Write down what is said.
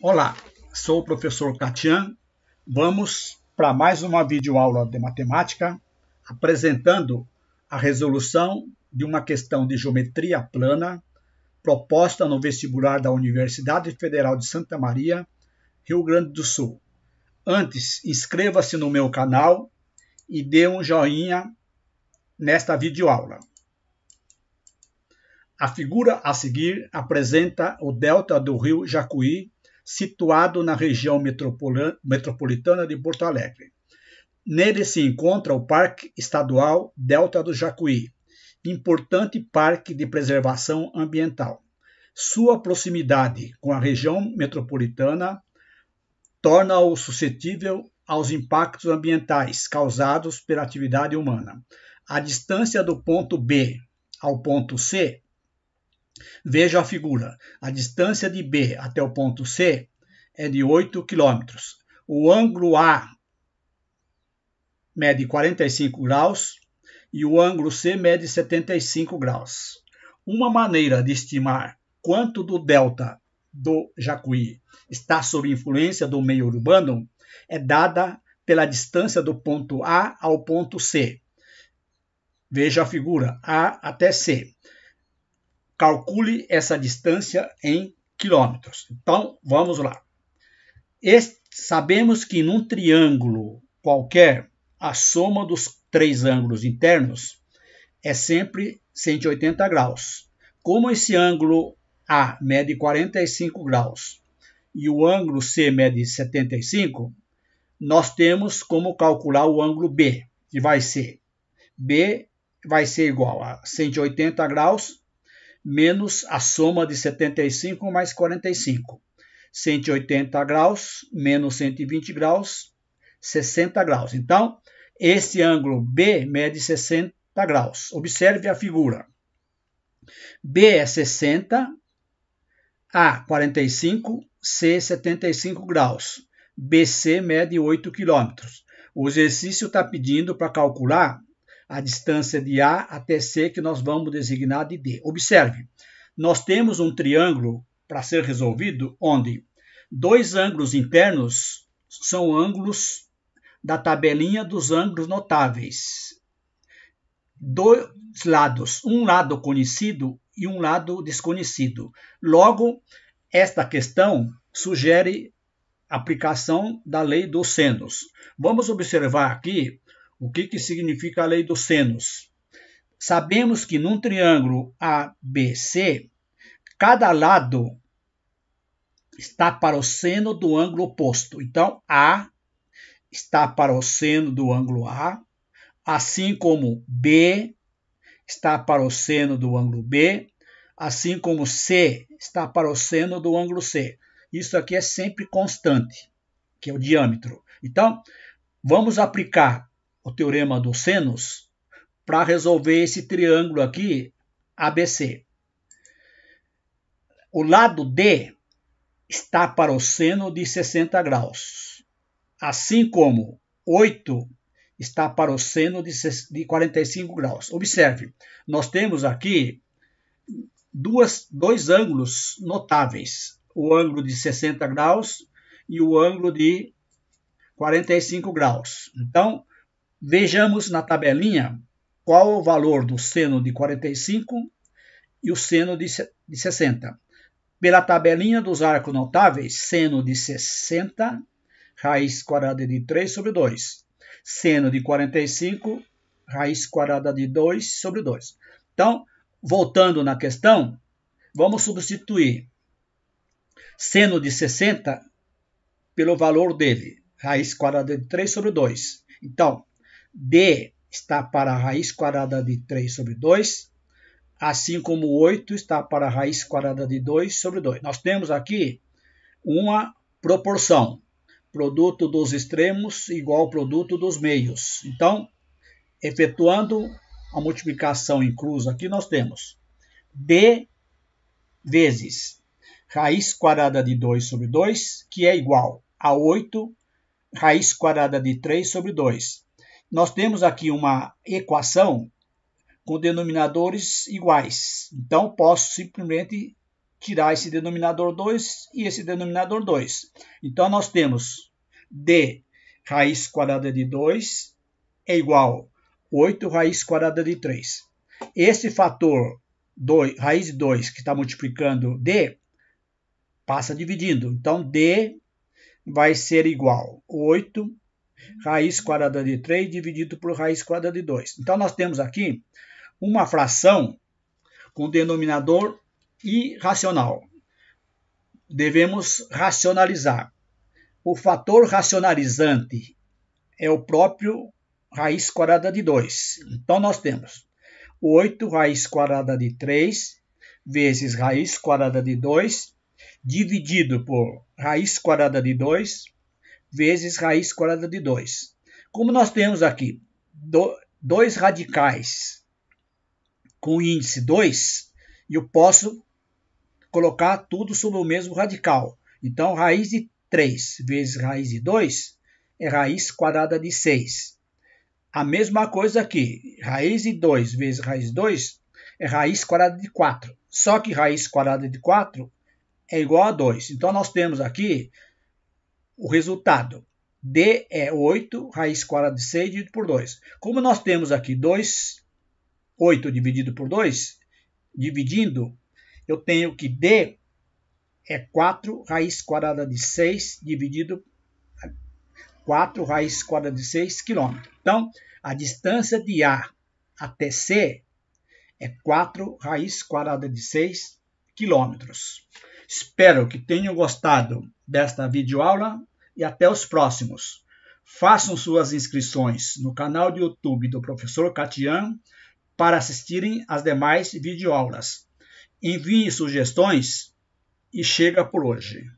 Olá, sou o professor Katian. Vamos para mais uma videoaula de matemática, apresentando a resolução de uma questão de geometria plana proposta no vestibular da Universidade Federal de Santa Maria, Rio Grande do Sul. Antes, inscreva-se no meu canal e dê um joinha nesta videoaula. A figura a seguir apresenta o delta do rio Jacuí situado na região metropolitana de Porto Alegre. Nele se encontra o Parque Estadual Delta do Jacuí, importante parque de preservação ambiental. Sua proximidade com a região metropolitana torna-o suscetível aos impactos ambientais causados pela atividade humana. A distância do ponto B ao ponto C Veja a figura. A distância de B até o ponto C é de 8 km. O ângulo A mede 45 graus e o ângulo C mede 75 graus. Uma maneira de estimar quanto do delta do Jacuí está sob influência do meio urbano é dada pela distância do ponto A ao ponto C. Veja a figura A até C. Calcule essa distância em quilômetros. Então, vamos lá. Este, sabemos que num triângulo qualquer, a soma dos três ângulos internos é sempre 180 graus. Como esse ângulo A mede 45 graus e o ângulo C mede 75, nós temos como calcular o ângulo B, que vai ser B vai ser igual a 180 graus menos a soma de 75 mais 45. 180 graus menos 120 graus, 60 graus. Então, este ângulo B mede 60 graus. Observe a figura. B é 60, A 45, C 75 graus. BC mede 8 quilômetros. O exercício está pedindo para calcular a distância de A até C, que nós vamos designar de D. Observe, nós temos um triângulo para ser resolvido onde dois ângulos internos são ângulos da tabelinha dos ângulos notáveis. Dois lados, um lado conhecido e um lado desconhecido. Logo, esta questão sugere aplicação da lei dos senos. Vamos observar aqui o que, que significa a lei dos senos? Sabemos que num triângulo ABC, cada lado está para o seno do ângulo oposto. Então, A está para o seno do ângulo A, assim como B está para o seno do ângulo B, assim como C está para o seno do ângulo C. Isso aqui é sempre constante, que é o diâmetro. Então, vamos aplicar o teorema dos senos, para resolver esse triângulo aqui, ABC. O lado D está para o seno de 60 graus, assim como 8 está para o seno de 45 graus. Observe, nós temos aqui duas, dois ângulos notáveis: o ângulo de 60 graus e o ângulo de 45 graus. Então, Vejamos na tabelinha qual o valor do seno de 45 e o seno de 60. Pela tabelinha dos arcos notáveis, seno de 60, raiz quadrada de 3 sobre 2. Seno de 45, raiz quadrada de 2 sobre 2. Então, voltando na questão, vamos substituir seno de 60 pelo valor dele, raiz quadrada de 3 sobre 2. Então, D está para a raiz quadrada de 3 sobre 2, assim como 8 está para a raiz quadrada de 2 sobre 2. Nós temos aqui uma proporção, produto dos extremos igual ao produto dos meios. Então, efetuando a multiplicação inclusa aqui, nós temos D vezes raiz quadrada de 2 sobre 2, que é igual a 8 raiz quadrada de 3 sobre 2 nós temos aqui uma equação com denominadores iguais. Então, posso simplesmente tirar esse denominador 2 e esse denominador 2. Então, nós temos d raiz quadrada de 2 é igual a 8 raiz quadrada de 3. Esse fator 2, raiz de 2, que está multiplicando d, passa dividindo. Então, d vai ser igual a 8 raiz quadrada de 3 dividido por raiz quadrada de 2. Então, nós temos aqui uma fração com denominador irracional. Devemos racionalizar. O fator racionalizante é o próprio raiz quadrada de 2. Então, nós temos 8 raiz quadrada de 3 vezes raiz quadrada de 2 dividido por raiz quadrada de 2 vezes raiz quadrada de 2. Como nós temos aqui dois radicais com índice 2, eu posso colocar tudo sobre o mesmo radical. Então, raiz de 3 vezes raiz de 2 é raiz quadrada de 6. A mesma coisa aqui, raiz de 2 vezes raiz de 2 é raiz quadrada de 4. Só que raiz quadrada de 4 é igual a 2. Então, nós temos aqui o resultado. D é 8, raiz quadrada de 6 dividido por 2. Como nós temos aqui 2, 8 dividido por 2, dividindo, eu tenho que D é 4 raiz quadrada de 6 dividido 4 raiz quadrada de 6 km. Então, a distância de A até C é 4 raiz quadrada de 6 km. Espero que tenham gostado desta videoaula e até os próximos. Façam suas inscrições no canal do YouTube do professor Catian para assistirem às demais videoaulas. Envie sugestões e chega por hoje.